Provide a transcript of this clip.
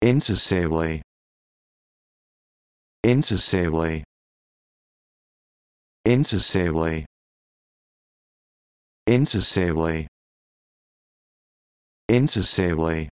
insensibly insensibly insensibly insensibly insensibly